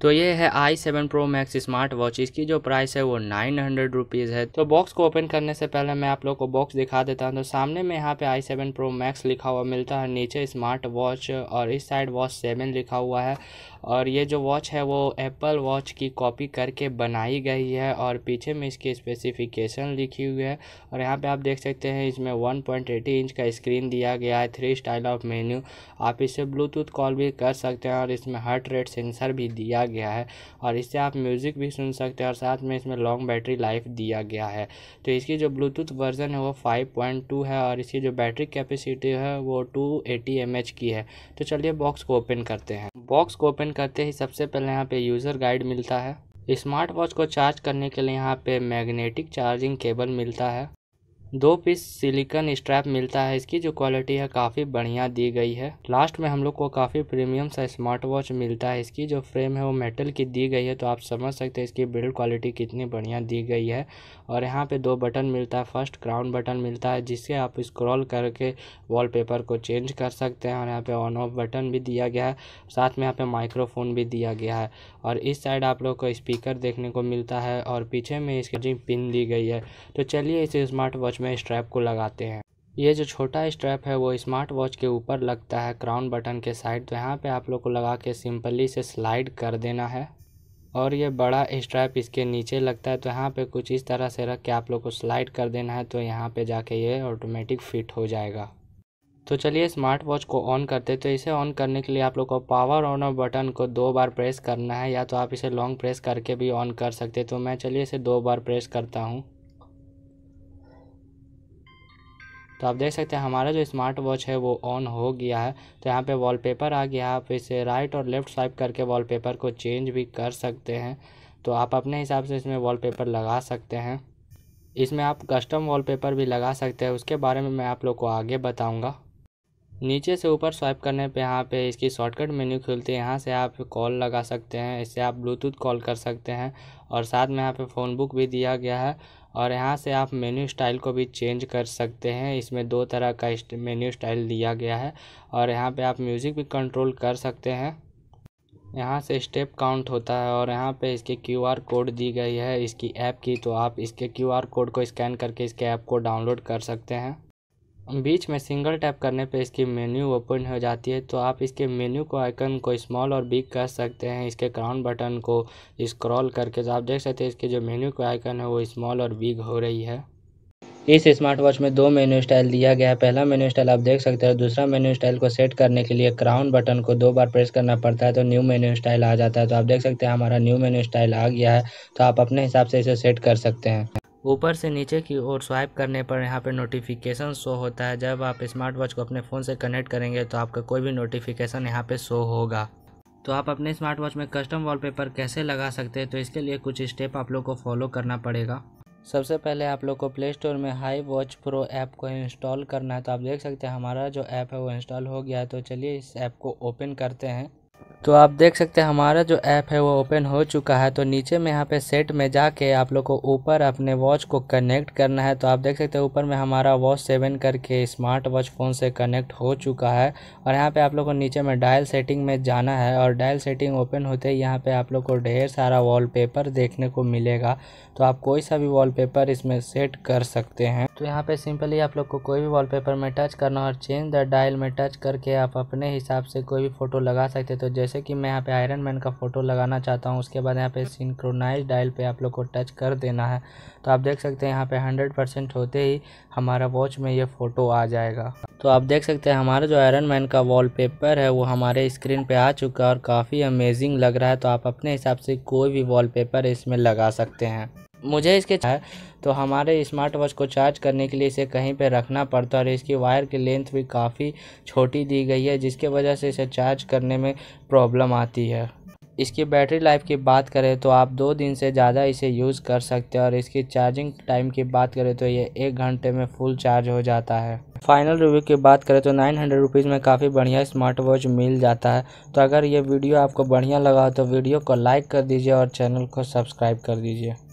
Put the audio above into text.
तो ये है I seven pro max smart watch इसकी जो प्राइस है वो नाइन हंड्रेड रुपीज़ है तो बॉक्स को ओपन करने से पहले मैं आप लोग को बॉक्स दिखा देता हूँ तो सामने में यहाँ पे आई सेवन प्रो मैक्स लिखा हुआ मिलता है नीचे स्मार्ट वॉच और इस साइड वॉच सेवन लिखा हुआ है और ये जो वॉच है वो एप्पल वॉच की कॉपी करके बनाई गई है और पीछे में इसकी स्पेसिफिकेशन लिखी हुई है और यहाँ पे आप देख सकते हैं इसमें वन एटी इंच का स्क्रीन दिया गया है थ्री स्टाइल ऑफ मेन्यू आप इसे ब्लूटूथ कॉल भी कर सकते हैं और इसमें हार्ट रेट सेंसर भी दिया गया है और इससे आप म्यूज़िक भी सुन सकते हैं और साथ में इसमें लॉन्ग बैटरी लाइफ दिया गया है तो इसकी जो ब्लूटूथ वर्जन है वो टू है और इसकी जो बैटरी कैपेसिटी है वो एम एच की है तो चलिए बॉक्स को ओपन करते हैं बॉक्स को ओपन करते ही सबसे पहले यहाँ पे यूज़र गाइड मिलता है स्मार्ट वॉच को चार्ज करने के लिए यहाँ पे मैग्नेटिक चार्जिंग केबल मिलता है दो पीस सिलिकन स्ट्रैप मिलता है इसकी जो क्वालिटी है काफ़ी बढ़िया दी गई है लास्ट में हम लोग को काफ़ी प्रीमियम सा स्मार्ट वॉच मिलता है इसकी जो फ्रेम है वो मेटल की दी गई है तो आप समझ सकते हैं इसकी बिल्ड क्वालिटी कितनी बढ़िया दी गई है और यहाँ पे दो बटन मिलता है फर्स्ट क्राउन बटन मिलता है जिससे आप स्क्रॉल करके वॉल को चेंज कर सकते हैं और यहाँ पर ऑन ऑफ बटन भी दिया गया है साथ में यहाँ पर माइक्रोफोन भी दिया गया है और इस साइड आप लोग को स्पीकर देखने को मिलता है और पीछे में इसकी पिन दी गई है तो चलिए इस स्मार्ट वॉच वॉच में स्ट्रैप को लगाते हैं ये जो छोटा स्ट्रैप है वो स्मार्ट वॉच के ऊपर लगता है क्राउन बटन के साइड तो यहाँ पे आप लोग को लगा के सिंपली से स्लाइड कर देना है और ये बड़ा स्ट्रैप इसके नीचे लगता है तो यहाँ पे कुछ इस तरह से रख के आप लोग को स्लाइड कर देना है तो यहाँ पे जाके ये ऑटोमेटिक फिट हो जाएगा तो चलिए स्मार्ट वॉच को ऑन करते तो इसे ऑन करने के लिए आप लोग को पावर ऑन ऑफ बटन को दो बार प्रेस करना है या तो आप इसे लॉन्ग प्रेस करके भी ऑन कर सकते तो मैं चलिए इसे दो बार प्रेस करता हूँ तो आप देख सकते हैं हमारा जो स्मार्ट वॉच है वो ऑन हो गया है तो यहाँ पे वॉलपेपर आ गया आप इसे राइट और लेफ़्ट स्वाइप करके वॉलपेपर को चेंज भी कर सकते हैं तो आप अपने हिसाब से इसमें वॉलपेपर लगा सकते हैं इसमें आप कस्टम वॉलपेपर भी लगा सकते हैं उसके बारे में मैं आप लोग को आगे बताऊँगा नीचे से ऊपर स्वाइप करने पर यहाँ पर इसकी शॉर्टकट मेन्यू खुलती है यहाँ से आप कॉल लगा सकते हैं इससे आप ब्लूटूथ कॉल कर सकते हैं और साथ में यहाँ पर फ़ोन बुक भी दिया गया है और यहाँ से आप मेन्यू स्टाइल को भी चेंज कर सकते हैं इसमें दो तरह का मेन्यू स्टाइल दिया गया है और यहाँ पे आप म्यूज़िक भी कंट्रोल कर सकते हैं यहाँ से स्टेप काउंट होता है और यहाँ पे इसके क्यूआर कोड दी गई है इसकी ऐप की तो आप इसके क्यूआर कोड को स्कैन करके इसके ऐप को डाउनलोड कर सकते हैं बीच में सिंगल टैप करने पे इसकी मेन्यू ओपन हो जाती है तो आप इसके मेन्यू को आइकन को स्मॉल और बिग कर सकते हैं इसके क्राउन बटन को स्क्रॉल करके तो आप देख सकते हैं इसके जो मेन्यू का आइकन है वो स्मॉल और बिग हो रही है इस स्मार्ट वॉच में दो मेन्यू स्टाइल दिया गया है पहला मेन्यू स्टाइल आप देख सकते हैं दूसरा मेन्यू स्टाइल को सेट करने के लिए क्राउन बटन को दो बार प्रेस करना पड़ता है तो न्यू मेन्यू स्टाइल आ जाता है तो आप देख सकते हैं हमारा न्यू मेन्यू स्टाइल आ गया है तो आप अपने हिसाब से इसे सेट कर सकते हैं ऊपर से नीचे की ओर स्वाइप करने पर यहाँ पर नोटिफिकेशन शो होता है जब आप स्मार्ट वॉच को अपने फ़ोन से कनेक्ट करेंगे तो आपका कोई भी नोटिफिकेशन यहाँ पर शो होगा तो आप अपने स्मार्ट वॉच में कस्टम वॉलपेपर कैसे लगा सकते हैं तो इसके लिए कुछ स्टेप आप लोग को फॉलो करना पड़ेगा सबसे पहले आप लोग को प्ले स्टोर में हाई वॉच प्रो ऐप को इंस्टॉल करना है तो आप देख सकते हैं हमारा जो ऐप है वो इंस्टॉल हो गया है तो चलिए इस ऐप को ओपन करते हैं तो आप देख सकते हैं हमारा जो ऐप है वो ओपन हो चुका है तो नीचे में यहाँ पे सेट में जाके आप लोग को ऊपर अपने वॉच को कनेक्ट करना है तो आप देख सकते हैं ऊपर में हमारा वॉच सेवन करके स्मार्ट वॉच फ़ोन से कनेक्ट हो चुका है और यहाँ पे आप लोग को नीचे में डायल सेटिंग में जाना है और डायल सेटिंग ओपन होते ही यहाँ पर आप लोग को ढेर सारा वॉल देखने को मिलेगा तो आप कोई सा भी वॉल इसमें सेट कर सकते हैं तो यहाँ पे सिंपली आप लोग को कोई भी वॉलपेपर में टच करना और चेंज द डायल में टच करके आप अपने हिसाब से कोई भी फ़ोटो लगा सकते हैं तो जैसे कि मैं यहाँ पे आयरन मैन का फ़ोटो लगाना चाहता हूँ उसके बाद यहाँ पे सिंक्रोनाइज डायल पे आप लोग को टच कर देना है तो आप देख सकते हैं यहाँ पे हंड्रेड परसेंट होते ही हमारा वॉच में ये फ़ोटो आ जाएगा तो आप देख सकते हैं हमारा जो आयरन मैन का वॉल है वो हमारे स्क्रीन पर आ चुका है और काफ़ी अमेजिंग लग रहा है तो आप अपने हिसाब से कोई भी वॉल इसमें लगा सकते हैं मुझे इसके तो हमारे स्मार्ट वॉच को चार्ज करने के लिए इसे कहीं पर रखना पड़ता है और इसकी वायर की लेंथ भी काफ़ी छोटी दी गई है जिसके वजह से इसे चार्ज करने में प्रॉब्लम आती है इसकी बैटरी लाइफ की बात करें तो आप दो दिन से ज़्यादा इसे यूज़ कर सकते हैं और इसकी चार्जिंग टाइम की बात करें तो ये एक घंटे में फुल चार्ज हो जाता है फाइनल रिव्यू की बात करें तो नाइन हंड्रेड रुपीज़ में काफ़ी बढ़िया स्मार्ट वॉच मिल जाता है तो अगर ये वीडियो आपको बढ़िया लगा तो वीडियो को लाइक कर दीजिए और चैनल को सब्सक्राइब कर दीजिए